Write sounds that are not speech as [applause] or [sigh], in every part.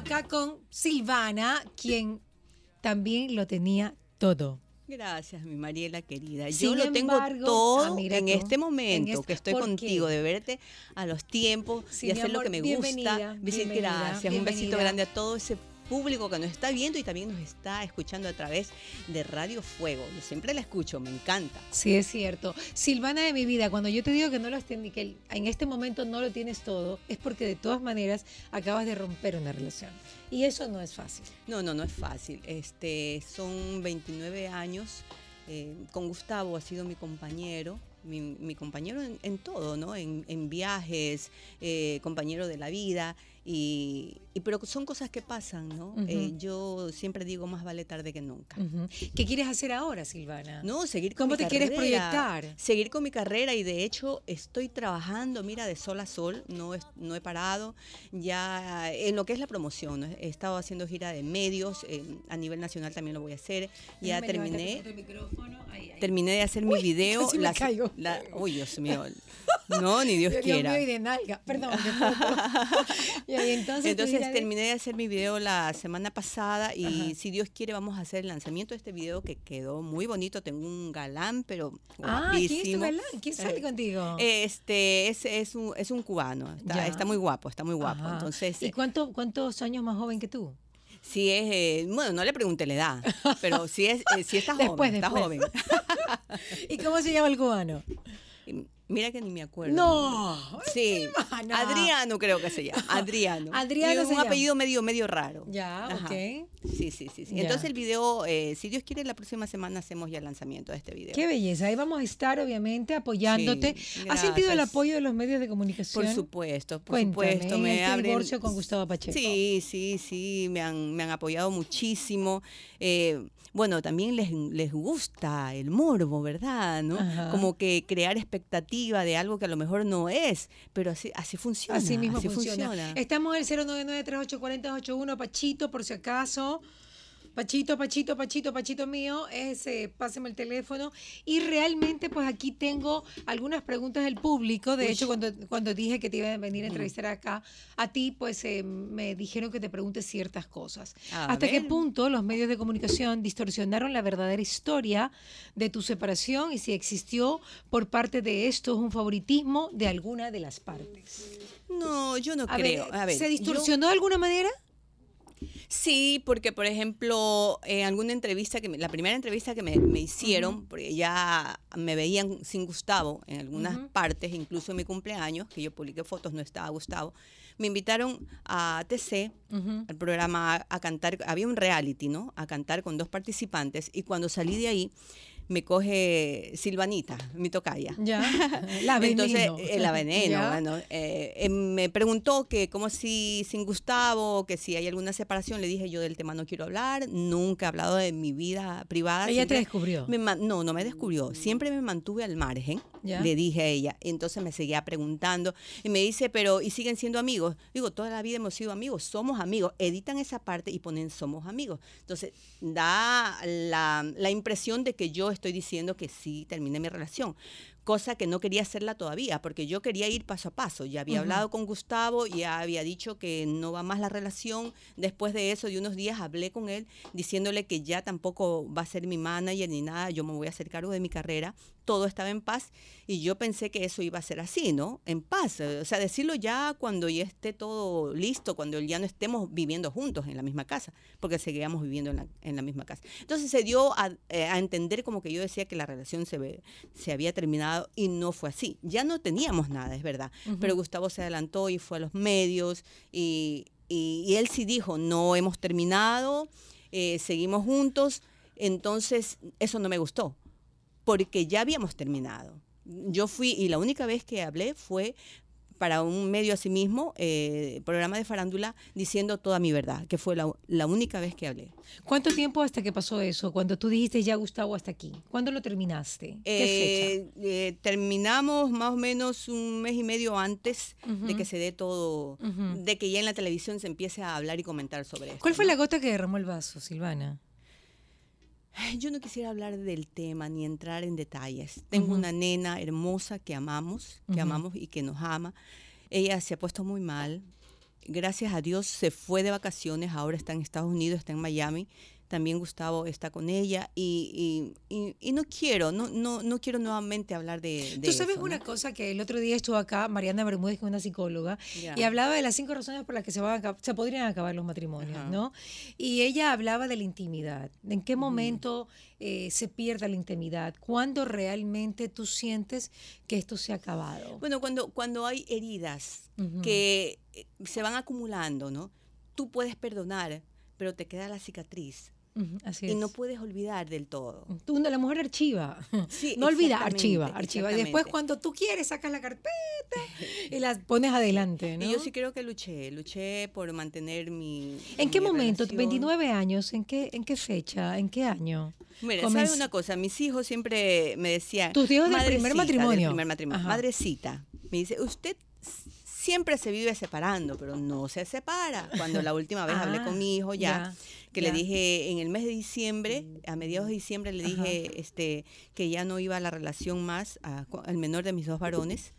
acá con Silvana, quien también lo tenía todo. Gracias, mi Mariela querida. Yo lo tengo todo ah, este en este momento que estoy contigo, de verte a los tiempos y hacer lo que me gusta. gracias. Un besito grande a todo ese público que nos está viendo y también nos está escuchando a través de Radio Fuego. Yo siempre la escucho, me encanta. Sí, es cierto. Silvana de mi vida, cuando yo te digo que no lo tienes, que en este momento no lo tienes todo, es porque de todas maneras acabas de romper una relación. Y eso no es fácil. No, no, no es fácil. Este, son 29 años. Eh, con Gustavo ha sido mi compañero, mi, compañero en, todo, ¿no? En, viajes, eh, compañero de la vida. Y, pero son cosas que pasan, ¿no? Eh, yo siempre digo más vale tarde que nunca. ¿Qué quieres hacer ahora, Silvana? No, seguir con ¿Cómo te quieres proyectar? Seguir con mi carrera y de hecho estoy trabajando, mira, de sol a sol, no, es, no he parado ya eh, en lo que es la promoción. He estado haciendo gira de medios, a nivel nacional también lo voy a hacer. Ya terminé. Terminé de hacer mi [laughs] video. uy, Dios mío. [laughs] No, ni Dios, quiera. Perdón. [laughs] entonces, terminé de hacer mi video la semana pasada y si Dios quiere vamos a hacer el lanzamiento de este video que quedó muy bonito. Tengo un galán, pero ah, ¿quién es tu galán? ¿Quién sale eh, contigo? Este es, un, cubano. Está, está muy guapo, está muy guapo. Entonces, ¿Y eh, cuánto, cuántos años más joven que tú? si es, eh, bueno, no le pregunté la edad, [laughs] pero si es, está joven, después, está joven. [laughs] ¿Y cómo se llama el cubano? Mira que ni me acuerdo. No. Sí. Adriano creo que se llama. [laughs] Adriano. Adriano. Es un apellido medio, medio raro. Ya, ok. Sí, sí, sí. Entonces el video, eh, si Dios quiere, la próxima semana hacemos ya el lanzamiento de este video. Qué belleza. Ahí vamos a estar, obviamente, apoyándote. ¿Has sentido el apoyo de los medios de comunicación? Por supuesto, por supuesto. Me este divorcio con Gustavo Pacheco. Sí, sí, sí. Me han, me han apoyado muchísimo. Eh, bueno, también les, gusta el morbo, ¿verdad? ¿No? Como que crear expectativas de algo que a lo mejor no es, pero así, así funciona. Así mismo funciona. Estamos en el 099 Pachito, por si acaso. Pachito, Pachito, Pachito, Pachito mío, ese eh, páseme el teléfono. Y realmente, pues aquí tengo algunas preguntas del público. De hecho, cuando, cuando dije que te iba a venir a entrevistar acá, a ti, pues eh, me dijeron que te preguntes ciertas cosas. ¿Hasta qué punto los medios de comunicación distorsionaron la verdadera historia de tu separación y si existió por parte de estos un favoritismo de alguna de las partes? No, yo no creo. ¿Se distorsionó de alguna manera? Sí, porque por ejemplo, en eh, alguna entrevista, que la primera entrevista que me, me hicieron, porque ya me veían sin Gustavo en algunas partes, incluso en mi cumpleaños, que yo publiqué fotos, no estaba Gustavo, me invitaron a TC, al programa, a, a, cantar, había un reality, ¿no? A cantar con dos participantes y cuando salí de ahí, me coge Silvanita, mi tocaya. Ya, [laughs] la veneno. Entonces, eh, la veneno, eh, em, me preguntó que como si sin Gustavo, que si hay alguna separación, le dije yo del tema no quiero hablar, nunca he hablado de mi vida privada. ¿Ella te descubrió? no, no me descubrió, siempre me mantuve al margen, le dije a ella. Entonces me seguía preguntando y me dice, pero ¿y siguen siendo amigos? Digo, toda la vida hemos sido amigos, somos amigos. Editan esa parte y ponen somos amigos. Entonces, da la, la impresión de que yo estoy estoy diciendo que sí termine mi relación, cosa que no quería hacerla todavía, porque yo quería ir paso a paso. Ya había hablado con Gustavo, ya había dicho que no va más la relación. Después de eso, de unos días, hablé con él diciéndole que ya tampoco va a ser mi manager ni nada, yo me voy a hacer cargo de mi carrera, todo estaba en paz y yo pensé que eso iba a ser así, ¿no? En paz. Eh, o sea, decirlo ya cuando ya esté todo listo, cuando ya no estemos viviendo juntos en la misma casa, porque seguíamos viviendo en la, misma casa. Entonces se dio eh, a, entender como que yo decía que la relación se, se había terminado y no fue así. Ya no teníamos nada, es verdad. Pero Gustavo se adelantó y fue a los medios y, él sí dijo, no hemos terminado, eh, seguimos juntos. Entonces, eso no me gustó porque ya habíamos terminado. Yo fui, y la única vez que hablé fue para un medio a mismo, eh, programa de farándula, diciendo toda mi verdad, que fue la, única vez que hablé. ¿Cuánto tiempo hasta que pasó eso? Cuando tú dijiste ya Gustavo hasta aquí. ¿Cuándo lo terminaste? Eh, eh, terminamos más o menos un mes y medio antes de que se dé todo, de que ya en la televisión se empiece a hablar y comentar sobre eso. ¿Cuál fue la gota que derramó el vaso, Silvana? Yo no quisiera hablar del tema ni entrar en detalles. Tengo una nena hermosa que amamos, que amamos y que nos ama. Ella se ha puesto muy mal. Gracias a Dios se fue de vacaciones, ahora está en Estados Unidos, está en Miami, también Gustavo está con ella y, y, y, no quiero, no, no, no quiero nuevamente hablar de... de Tú sabes una cosa que el otro día estuvo acá Mariana Bermúdez, que es una psicóloga, y hablaba de las cinco razones por las que se, van se podrían acabar los matrimonios, ¿no? Y ella hablaba de la intimidad, en qué momento eh, se pierde la intimidad, cuándo realmente tú sientes que esto se ha acabado. Bueno, cuando, cuando hay heridas que eh, se van acumulando, ¿no? Tú puedes perdonar, pero te queda la cicatriz y no puedes olvidar del todo. Tú, la mujer archiva. [laughs] no olvida, archiva, archiva. Y después cuando tú quieres sacas la carpeta y las pones adelante. Y yo sí creo que luché, luché por mantener mi... ¿En qué momento? 29 años, ¿en qué, ¿en qué fecha? ¿En qué año? Mira, ¿sabes una cosa? Mis hijos siempre me decían... Tus hijos del primer matrimonio. Del primer matrimonio. Madrecita. Me dice, usted siempre se vive separando, pero no se separa. Cuando la última vez hablé ah, con mi hijo ya que le dije en el mes de diciembre, a mediados de diciembre le dije este que ya no iba a la relación más al menor de mis dos varones.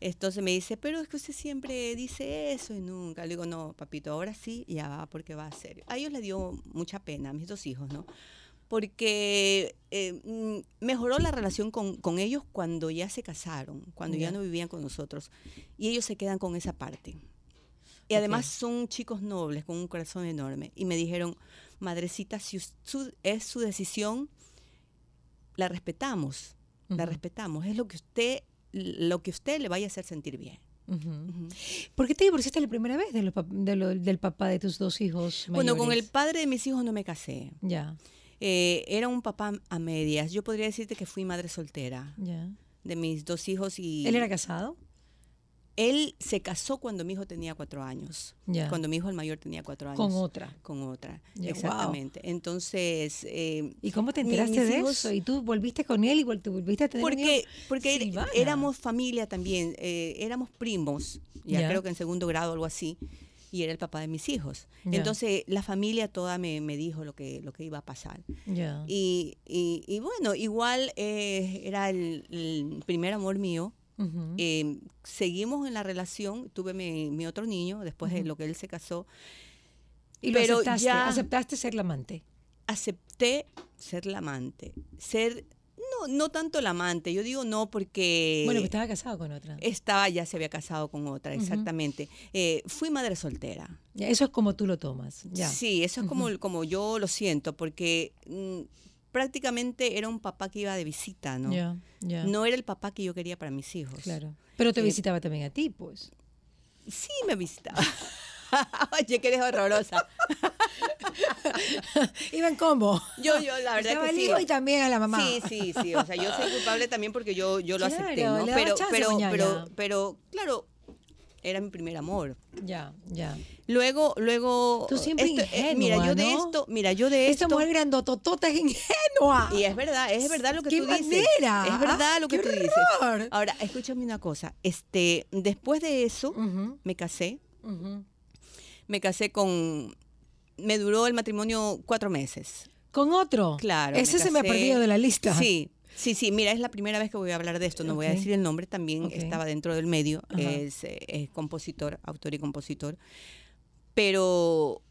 Entonces me dice, pero es que usted siempre dice eso y nunca. Le digo, no, papito, ahora sí, ya va, porque va a ser. A ellos le dio mucha pena, a mis dos hijos, ¿no? porque eh, mm, mejoró la relación con, ellos cuando ya se casaron, cuando ya no vivían con nosotros. Y ellos se quedan con esa parte. Y además son chicos nobles con un corazón enorme. Y me dijeron, madrecita, si usted es su decisión, la respetamos, la respetamos. Es lo que usted, lo que usted le vaya a hacer sentir bien. ¿Por qué te divorciaste la primera vez de lo, del papá de tus dos hijos? Bueno, con el padre de mis hijos no me casé. Ya. Eh, era un papá a medias. Yo podría decirte que fui madre soltera. De mis dos hijos y. ¿Él era casado? Él se casó cuando mi hijo tenía cuatro años. Cuando mi hijo el mayor tenía cuatro años. Con otra. Con otra, exactamente. Entonces... Eh, ¿Y cómo te enteraste de eso? ¿Y tú volviste con él igual, te volviste a tener Porque, porque éramos familia también, eh, éramos primos, ya creo que en segundo grado algo así, y era el papá de mis hijos. Entonces la familia toda me, dijo lo que, lo que iba a pasar. Y, y, bueno, igual eh, era el primer amor mío Em, seguimos en la relación, tuve mi, otro niño después de lo que él se casó. pero aceptaste? Ya ¿Aceptaste ser la amante? Acepté ser la amante. Ser, no, no tanto la amante, yo digo no porque... Bueno, que estaba casado con otra. Estaba, ya se había casado con otra, exactamente. Eh, fui madre soltera. eso es como tú lo tomas, Sí, eso es como, como yo lo siento, porque... Mm, prácticamente era un papá que iba de visita, ¿no? No era el papá que yo quería para mis hijos. Claro. Pero te eh, visitaba también a ti, pues. Sí, me visitaba. Oye, [laughs] que eres horrorosa. [laughs] Iban combo? Yo, yo, la verdad que sí. y también a la mamá. Sí, sí, sí. O sea, yo soy culpable también porque yo, lo acepté, ¿no? pero, pero, pero, claro, era mi primer amor. Ya, ya. Luego, luego. Tú siempre este, eh, Mira, yo de esto, mira, yo de esto. Esta mujer grandototota es ingenua. Y es verdad, es verdad lo que ¿Qué tú manera? dices. Es verdad ¡Ah, lo que tú dices. Ahora, escúchame una cosa. Este, después de eso, me casé. Me casé con. Me duró el matrimonio cuatro meses. ¿Con otro? Claro. Ese se me ha perdido de la lista. Sí, Sí, sí, mira, es la primera vez que voy a hablar de esto, no voy a decir el nombre, también estaba dentro del medio, eh, es, compositor, autor y compositor, pero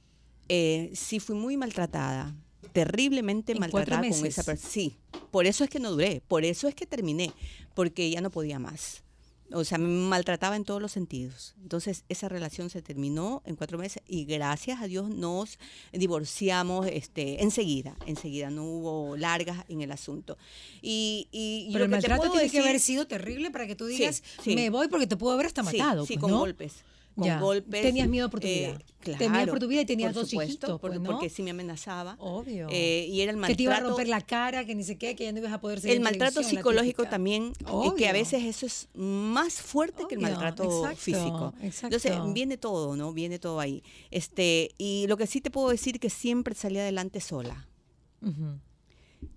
eh, sí fui muy maltratada, terriblemente maltratada con esa persona. Sí, por eso es que no duré, por eso es que terminé, porque ya no podía más. O sea, me maltrataba en todos los sentidos. Entonces, esa relación se terminó en cuatro meses y gracias a Dios nos divorciamos este, enseguida. Enseguida no hubo largas en el asunto. Y, y Pero el que maltrato tiene que haber sido terrible para que tú digas, me voy porque te puedo haber hasta matado. Sí, pues, con golpes con golpes. Tenías miedo por tu eh, vida. claro, por tu vida y tenías dos pues, Porque si me amenazaba. Obvio. Eh, y era el maltrato. Que te iba a romper la cara, que ni sé qué, que ya no ibas a poder seguir. El maltrato psicológico también, que a veces eso es más fuerte que el maltrato físico. Entonces, viene todo, ¿no? Viene todo ahí. Este, y lo que sí te puedo decir que siempre salí adelante sola.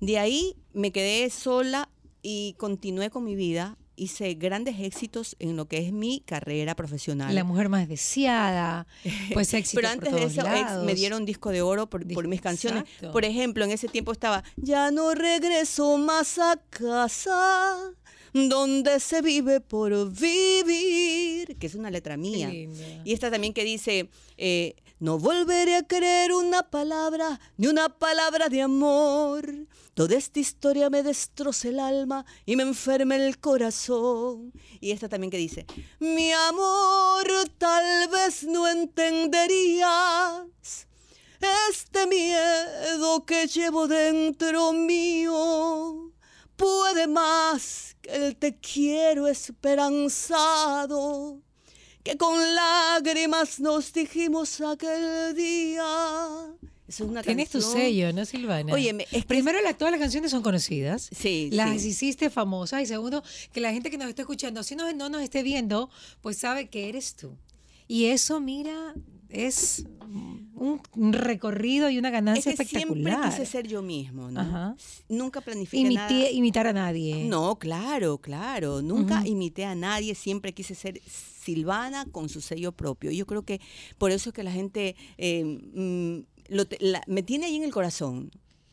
De ahí me quedé sola y continué con mi vida hice grandes éxitos en lo que es mi carrera profesional. La mujer más deseada, [laughs] pues éxito Pero antes de eso me dieron disco de oro por, mis canciones. Por ejemplo, en ese tiempo estaba Ya no regreso más a casa donde se vive por vivir, que es una letra mía. Y esta también que dice, eh, no volveré a creer una palabra, ni una palabra de amor Toda esta historia me destroza el alma y me enferma el corazón. Y esta también que dice, mi amor tal vez no entenderías este miedo que llevo dentro mío. Puede más que el te quiero esperanzado que con lágrimas nos dijimos aquel día. Tienes tu sello, ¿no, Silvana? Oye, primero, todas las canciones son conocidas. Sí. Las hiciste famosas. Y segundo, que la gente que nos está escuchando, si no, nos esté viendo, pues sabe que eres tú. Y eso, mira, es un recorrido y una ganancia que espectacular. Siempre quise ser yo mismo, ¿no? Nunca planifiqué nada. imitar a nadie. No, claro, claro. Nunca imité a nadie. Siempre quise ser Silvana con su sello propio. Yo creo que por eso es que la gente eh, mm, me tiene ahí en el corazón.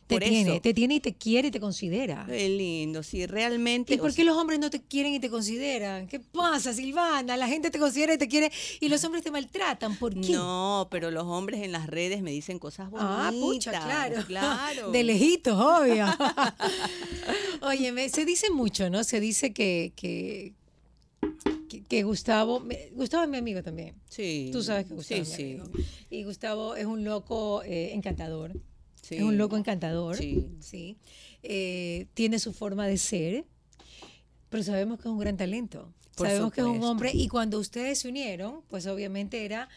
Te tiene, te tiene y te quiere y te considera. Qué lindo, sí, realmente. ¿Y por qué los hombres no te quieren y te consideran? ¿Qué pasa, Silvana? La gente te considera y te quiere y los hombres te maltratan. ¿Por qué? No, pero los hombres en las redes me dicen cosas bonitas. Ah, pucha, claro. claro. De lejitos, obvio. [laughs] Óyeme, se dice mucho, ¿no? Se dice que, que, Gustavo, Gustavo es mi amigo también. Sí. Tú sabes que Gustavo es mi amigo. Y Gustavo es un loco eh, encantador. Es un loco encantador. Sí. Eh, tiene su forma de ser, pero sabemos que es un gran talento. sabemos que es un hombre. Y cuando ustedes se unieron, pues obviamente era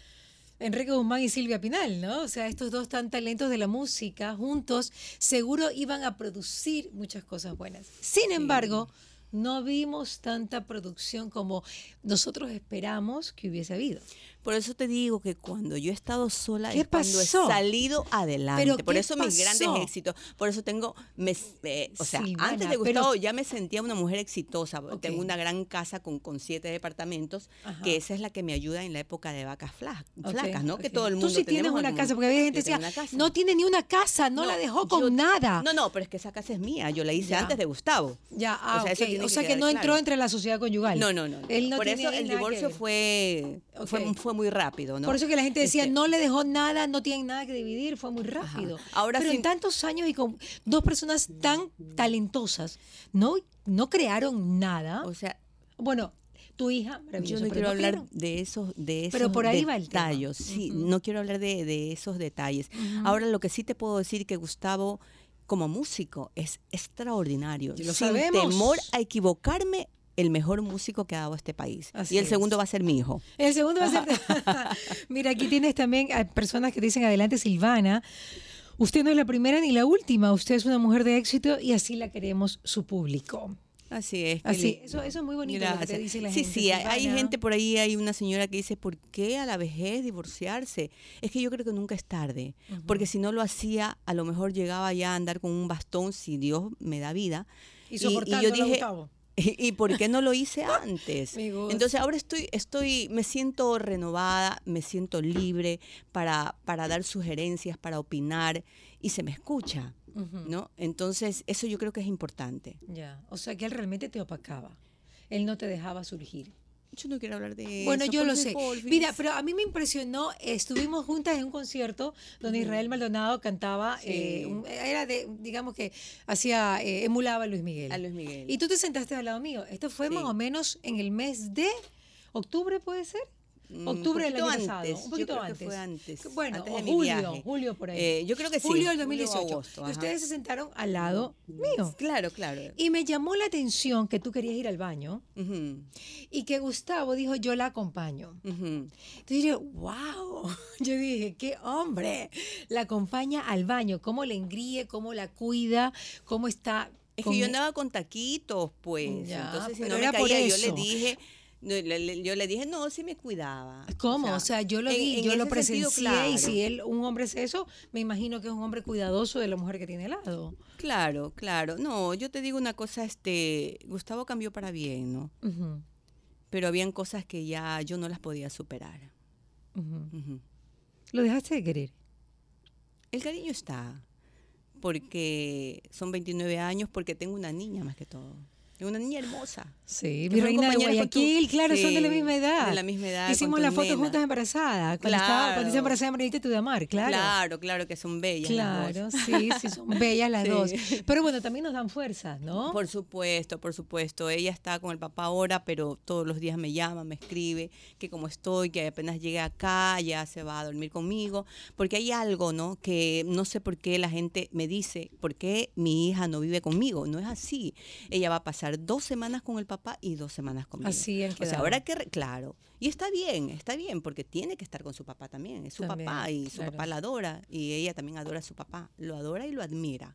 Enrique Guzmán y Silvia Pinal, ¿no? O sea, estos dos tan talentos de la música juntos, seguro iban a producir muchas cosas buenas. Sin embargo no vimos tanta producción como nosotros esperamos que hubiese habido. Por eso te digo que cuando yo he estado sola es cuando he salido adelante. por eso mis grandes éxitos. Por eso tengo, me, eh, o sea, antes de Gustavo ya me sentía una mujer exitosa. Tengo una gran casa con, con siete departamentos, que esa es la que me ayuda en la época de vacas flacas, ¿no? Que todo el mundo. Tú sí tienes una casa, porque había gente que decía, no tiene ni una casa, no, la dejó con nada. No, no, pero es que esa casa es mía, yo la hice antes de Gustavo. Ya, o ah, sea, que, no entró entre la sociedad conyugal. No, no, no. por eso el divorcio fue, fue, fue muy rápido, ¿no? Por eso que la gente decía, este no le dejó nada, no tienen nada que dividir, fue muy rápido. Ahora Pero en tantos años y con dos personas tan talentosas, no, no crearon nada. O sea, bueno, tu hija. Yo no quiero hablar de esos, de pero por ahí detalles. el tallo sí no quiero hablar de, esos detalles. Ahora, lo que sí te puedo decir que Gustavo como músico es extraordinario. Lo sabemos. temor a equivocarme, el mejor músico que ha dado este país. Así y el segundo va a ser mi hijo. El segundo va a ser... [laughs] Mira, aquí tienes también a personas que dicen, adelante Silvana. Usted no es la primera ni la última, usted es una mujer de éxito y así la queremos su público. Así es. eso, eso, es muy bonito lo te dice la sí, Sí, hay gente por ahí, hay una señora que dice, ¿por qué a la vejez divorciarse? Es que yo creo que nunca es tarde, porque si no lo hacía, a lo mejor llegaba ya a andar con un bastón, si Dios me da vida. Y, yo dije, [laughs] ¿Y, por qué no lo hice [laughs] antes? Entonces ahora estoy, estoy, me siento renovada, me siento libre para, para dar sugerencias, para opinar y se me escucha, ¿no? Entonces eso yo creo que es importante. Ya, o sea que él realmente te opacaba, él no te dejaba surgir yo no quiero hablar de bueno, eso. Bueno, yo lo sé. Mira, pero a mí me impresionó, estuvimos juntas en un concierto donde Israel Maldonado cantaba, eh, era de, digamos que hacía, eh, emulaba a Luis Miguel. A Luis Miguel. Y tú te sentaste al lado mío. Esto fue más o menos en el mes de octubre, ¿puede ser? Mm, Octubre del año pasado, un poquito antes. antes. Bueno, antes de mi julio, viaje. julio por ahí. Eh, yo creo que sí. Julio del 2018. y ustedes se sentaron al lado mío. Mm, claro, claro. Y me llamó la atención que tú querías ir al baño y que Gustavo dijo, yo la acompaño. Entonces yo, wow. [laughs] Yo dije, qué hombre. La acompaña al baño, cómo la engríe, cómo la cuida, cómo está es que yo e andaba con taquitos, pues. Entonces, si no me caía, yo le dije, yo le dije, no, si me cuidaba. ¿Cómo? O sea, yo lo vi, yo lo presencié y si él, un hombre es eso, me imagino que es un hombre cuidadoso de la mujer que tiene al lado. Claro, claro. No, yo te digo una cosa, este, Gustavo cambió para bien, ¿no? Pero habían cosas que ya yo no las podía superar. ¿Lo dejaste de querer? El cariño está, porque son 29 años, porque tengo una niña más que todo. Una niña hermosa. Sí, mi reina de Guayaquil, claro, son de la misma edad. De la misma edad. Hicimos la foto juntas embarazada. claro. cuando embarazada me y tú de amar, claro. Claro, claro que son bellas. Claro, las dos. sí, sí, son [laughs] bellas las dos. Pero bueno, también nos dan fuerza, ¿no? Por supuesto, por supuesto. Ella está con el papá ahora, pero todos los días me llama, me escribe, que como estoy, que apenas llegué acá, ya se va a dormir conmigo. Porque hay algo, ¿no? Que no sé por qué la gente me dice, ¿por qué mi hija no vive conmigo? No es así. Ella va a pasar dos semanas con el papá y dos semanas conmigo. Así es. ahora que, claro, y está bien, está bien, porque tiene que estar con su papá también, es su papá y su papá la adora y ella también adora a su papá, lo adora y lo admira.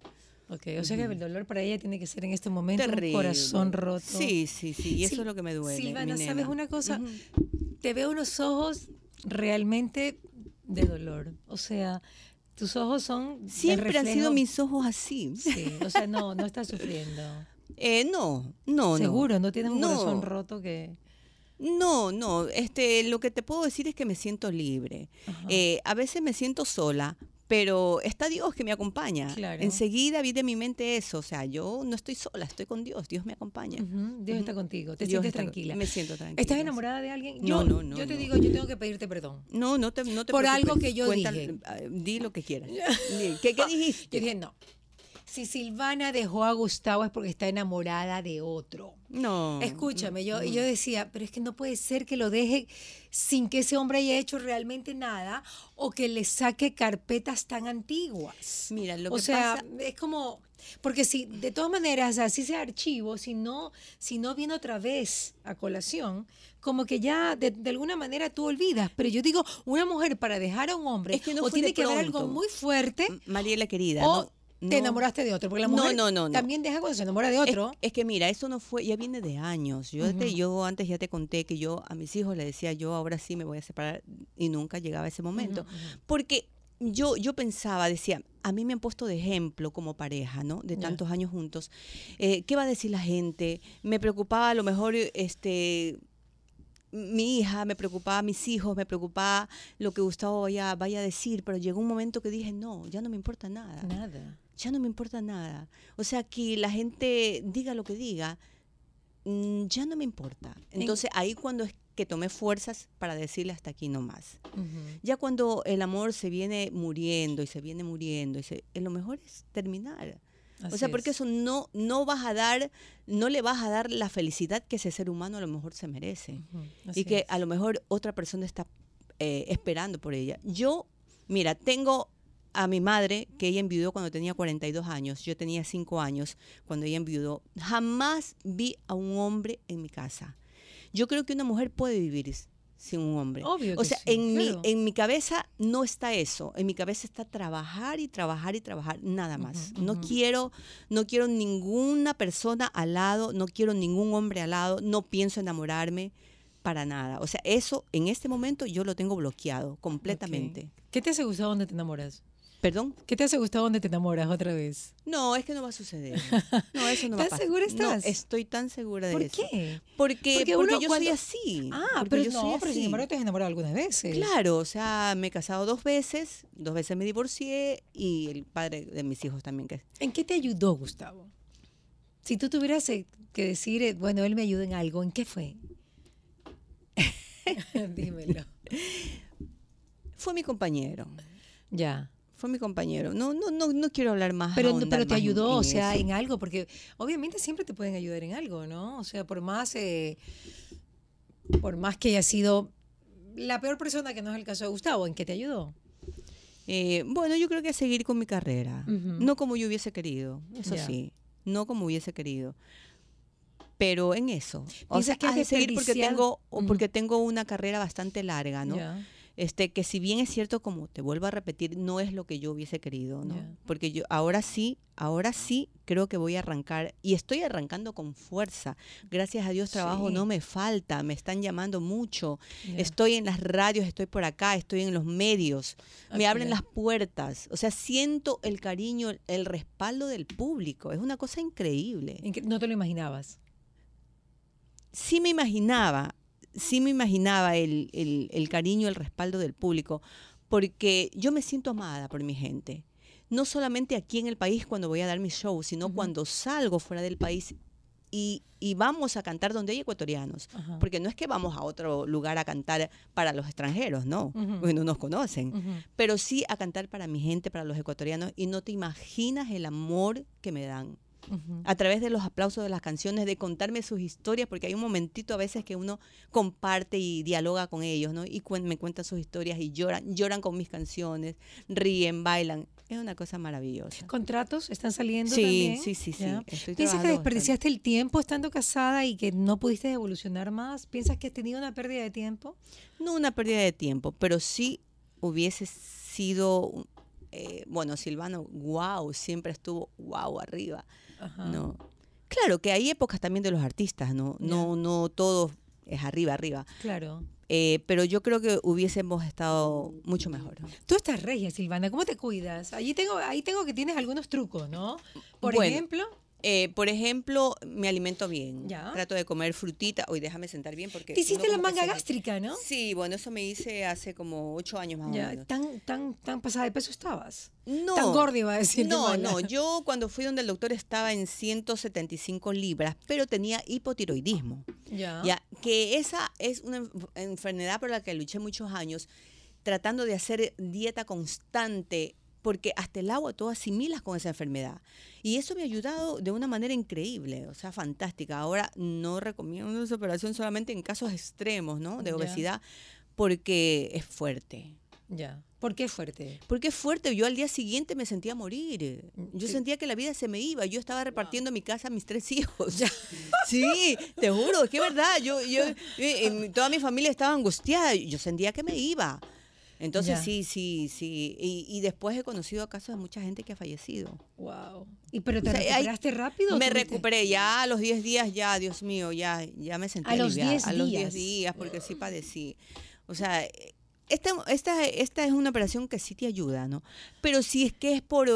Ok, o sea que el dolor para ella tiene que ser en este momento corazón roto. Sí, sí, sí, y eso es lo que me duele. Silvana, ¿sabes una cosa? Te veo unos ojos realmente de dolor. O sea, tus ojos son. Siempre han sido mis ojos así. Sí, o sea, no, no [laughs] estás sufriendo. Eh, no, no, Seguro, no, tiene un corazón roto que... No, no, este, lo que te puedo decir es que me siento libre. Eh, a veces me siento sola, pero está Dios que me acompaña. Enseguida vi de mi mente eso, o sea, yo no estoy sola, estoy con Dios, Dios me acompaña. Dios está contigo, te sientes tranquila. Me siento tranquila. ¿Estás enamorada de alguien? Yo, no, no. Yo te digo, yo tengo que pedirte perdón. No, no te, no Por algo que yo dije. Eh, di lo que quieras. [laughs] ¿Qué, ah, dijiste? Yo dije, no, si Silvana dejó a Gustavo es porque está enamorada de otro. No. Escúchame, yo, yo decía, pero es que no puede ser que lo deje sin que ese hombre haya hecho realmente nada o que le saque carpetas tan antiguas. Mira, lo o que sea, pasa... es como, porque si, de todas maneras, así sea archivo, si no, si no viene otra vez a colación, como que ya de, alguna manera tú olvidas. Pero yo digo, una mujer para dejar a un hombre o tiene que haber algo muy fuerte. Mariela querida, ¿no? te enamoraste de otro. Porque la mujer también deja cuando se enamora de otro. Es, que mira, eso no fue, ya viene de años. Yo, yo antes ya te conté que yo a mis hijos le decía, yo ahora sí me voy a separar y nunca llegaba ese momento. Porque yo, yo pensaba, decía, a mí me han puesto de ejemplo como pareja, ¿no? De tantos años juntos. Eh, ¿Qué va a decir la gente? Me preocupaba a lo mejor, este mi hija, me preocupaba mis hijos, me preocupaba lo que Gustavo vaya, vaya a decir, pero llegó un momento que dije, no, ya no me importa nada. Nada ya no me importa nada. O sea, que la gente diga lo que diga, mm, ya no me importa. Entonces ahí cuando es que tomé fuerzas para decirle hasta aquí nomás. más. Ya cuando el amor se viene muriendo y se viene muriendo, y se, eh, lo mejor es terminar. o sea, porque eso no, no vas a dar, no le vas a dar la felicidad que ese ser humano a lo mejor se merece. Y que a lo mejor otra persona está eh, esperando por ella. Yo, mira, tengo a mi madre, que ella enviudó cuando tenía 42 años, yo tenía 5 años cuando ella enviudó, jamás vi a un hombre en mi casa. Yo creo que una mujer puede vivir sin un hombre. Obvio o sea, en, mi, en mi cabeza no está eso, en mi cabeza está trabajar y trabajar y trabajar, nada más. No quiero no quiero ninguna persona al lado, no quiero ningún hombre al lado, no pienso enamorarme para nada. O sea, eso en este momento yo lo tengo bloqueado completamente. ¿Qué te hace gustar donde te enamoras? ¿Perdón? ¿Qué te hace gustado donde te enamoras otra vez? No, es que no va a suceder. [laughs] No, eso no va a pasar. ¿Estás segura estás? No, estoy tan segura de eso. ¿Por qué? Porque, porque, yo soy así. Ah, pero yo no, soy sin embargo te has enamorado algunas veces. Claro, o sea, me he casado dos veces, dos veces me divorcié y el padre de mis hijos también. ¿En qué te ayudó, Gustavo? Si tú tuvieras eh, que decir, eh, bueno, él me ayudó en algo, ¿en qué fue? [laughs] Dímelo. Fue mi compañero. Ya fue mi compañero. No, no, no, no quiero hablar más. Pero, te ayudó, o sea, en, algo, porque obviamente siempre te pueden ayudar en algo, ¿no? O sea, por más, eh, por más que haya sido la peor persona, que no es el caso de Gustavo, ¿en qué te ayudó? Eh, bueno, yo creo que a seguir con mi carrera. No como yo hubiese querido, eso sí. No como hubiese querido pero en eso. O sea, que hay seguir porque tengo, porque tengo una carrera bastante larga, ¿no? este, que si bien es cierto, como te vuelvo a repetir, no es lo que yo hubiese querido, Porque yo ahora sí, ahora sí creo que voy a arrancar y estoy arrancando con fuerza. Gracias a Dios trabajo no me falta, me están llamando mucho, estoy en las radios, estoy por acá, estoy en los medios, me abren las puertas, o sea, siento el cariño, el, el respaldo del público, es una cosa increíble. No te lo imaginabas sí me imaginaba, sí me imaginaba el, el, cariño, el respaldo del público, porque yo me siento amada por mi gente. No solamente aquí en el país cuando voy a dar mi show, sino cuando salgo fuera del país y, vamos a cantar donde hay ecuatorianos. Porque no es que vamos a otro lugar a cantar para los extranjeros, no, no nos conocen. Pero sí a cantar para mi gente, para los ecuatorianos. Y no te imaginas el amor que me dan a través de los aplausos de las canciones, de contarme sus historias, porque hay un momentito a veces que uno comparte y dialoga con ellos, ¿no? Y me cuentan sus historias y lloran, lloran con mis canciones, ríen, bailan. Es una cosa maravillosa. ¿Contratos están saliendo sí, Sí, sí, sí. ¿Piensas que desperdiciaste el tiempo estando casada y que no pudiste evolucionar más? ¿Piensas que has tenido una pérdida de tiempo? No una pérdida de tiempo, pero sí hubiese sido eh, bueno, Silvano, wow, siempre estuvo wow arriba. ¿no? Claro que hay épocas también de los artistas, ¿no? No, no todo es arriba, arriba. Claro. Eh, pero yo creo que hubiésemos estado mucho mejor. Tú estás regia, Silvana, ¿cómo te cuidas? Allí tengo, ahí tengo que tienes algunos trucos, ¿no? Por ejemplo. Eh, por ejemplo, me alimento bien. Trato de comer frutita. Hoy déjame sentar bien porque. Te hiciste la manga gástrica, ¿no? Sí, bueno, eso me hice hace como ocho años más o menos. ¿Tan, tan, tan pasada de peso estabas? No. Tan gorda iba a decir. No, no. Yo [laughs] cuando fui donde el doctor estaba en 175 libras, pero tenía hipotiroidismo. Ya. ya que esa es una enfermedad por la que luché muchos años tratando de hacer dieta constante porque hasta el agua tú asimilas con esa enfermedad. Y eso me ha ayudado de una manera increíble, o sea, fantástica. Ahora no recomiendo esa operación solamente en casos extremos, ¿no? De obesidad, porque es fuerte. Ya. ¿Por qué es fuerte? Porque es fuerte. Yo al día siguiente me sentía morir. Yo sentía que la vida se me iba. Yo estaba repartiendo mi casa a mis tres hijos. [laughs] sí, te juro, es que es verdad. Yo, yo, eh, toda mi familia estaba angustiada. Yo sentía que me iba. Entonces sí, sí, sí. Y, y, después he conocido casos de mucha gente que ha fallecido. Wow. ¿Y pero te recuperaste rápido? Me recuperé ya a los 10 días, ya, Dios mío, ya, ya me sentí a Los 10 a los 10 días, porque sí padecí. O sea, este, esta, esta, es una operación que sí te ayuda, ¿no? Pero si es que es por,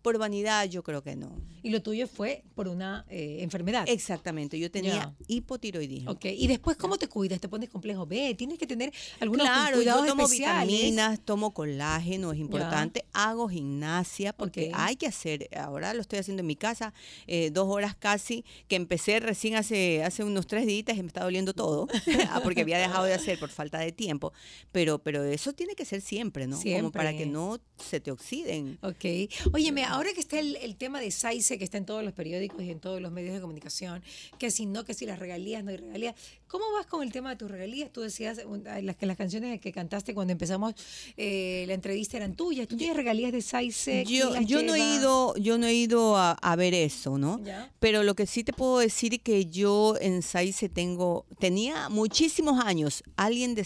por vanidad, yo creo que no. Y lo tuyo fue por una eh, enfermedad. Exactamente, yo tenía hipotiroidismo. Ok, y después, ¿cómo te cuidas? ¿Te pones complejo B? ¿Tienes que tener algunos claro, yo tomo vitaminas, tomo colágeno, es importante. Hago gimnasia, porque hay que hacer, ahora lo estoy haciendo en mi casa, eh, dos horas casi, que empecé recién hace, hace unos tres días y me está doliendo todo, [laughs] ah, porque había dejado de hacer por falta de tiempo. Pero, pero eso tiene que ser siempre, ¿no? Como para que no se te oxiden. Ok. Óyeme, ahora que está el, el tema de SAICE, que está en todos los periódicos y en todos los medios de comunicación, que si no, que si las regalías, no hay regalías, ¿Cómo vas con el tema de tus regalías? Tú decías las que las canciones que cantaste cuando empezamos eh, la entrevista eran tuyas. ¿Tú tienes regalías de SAICE? Yo, no he ido, yo no he ido a, ver eso, ¿no? Pero lo que sí te puedo decir es que yo en SAICE tengo, tenía muchísimos años. Alguien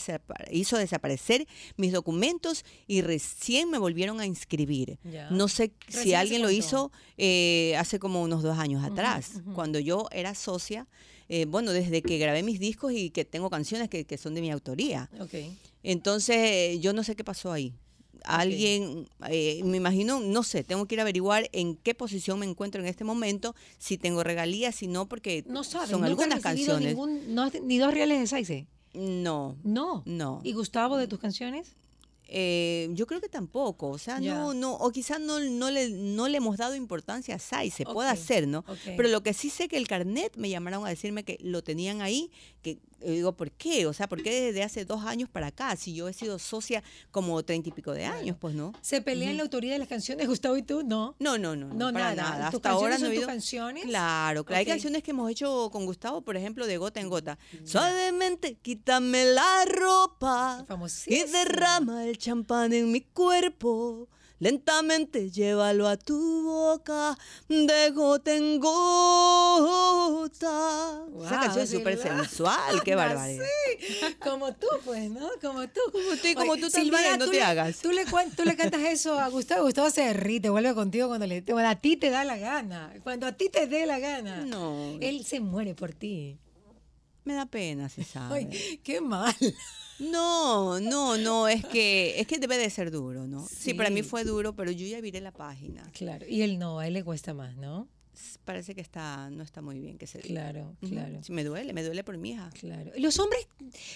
hizo desaparecer mis documentos y recién me volvieron a inscribir. No sé si alguien lo hizo eh, hace como unos dos años atrás, cuando yo era socia eh, bueno, desde que grabé mis discos y que tengo canciones que, son de mi autoría. Entonces, eh, yo no sé qué pasó ahí. Alguien, eh, me imagino, no sé, tengo que ir a averiguar en qué posición me encuentro en este momento, si tengo regalías, si no, porque son algunas canciones. no, ¿Ni dos reales de Saize? No. No. No. ¿Y Gustavo de tus canciones? Eh, yo creo que tampoco, o sea, no, no, o quizás no, no, le, no le hemos dado importancia a SAI, se puede hacer, ¿no? Pero lo que sí sé que el carnet me llamaron a decirme que lo tenían ahí, que yo digo, ¿por qué? O sea, ¿por qué desde hace dos años para acá? Si yo he sido socia como treinta y pico de años, pues no. ¿Se pelean la autoría de las canciones, Gustavo y tú? No. No, no, no. No, nada. Hasta ahora no he habido... tus canciones? Claro, claro. Hay canciones que hemos hecho con Gustavo, por ejemplo, de gota en gota. Mm. Suavemente quítame la ropa y derrama el champán en mi cuerpo. Lentamente llévalo a tu boca de gota en gota. Esa canción es súper sensual, qué [laughs] ah, barbaridad. Sí, como tú, pues, ¿no? Como tú. Como tú, como tú no te hagas. Tú le, le cantas eso a Gustavo, Gustavo se derrite, vuelve contigo cuando, le, a ti te da la gana. Cuando a ti te dé la gana. No. Él se muere por ti. Me da pena, se sabe. Ay, qué mal. No, no, no, es que, es que debe de ser duro, ¿no? Sí. para mí fue duro, pero yo ya viré la página. Claro, y él no, a él le cuesta más, ¿no? Parece que está, no está muy bien que se Claro, claro. me duele, me duele por mi hija. Claro. Los hombres,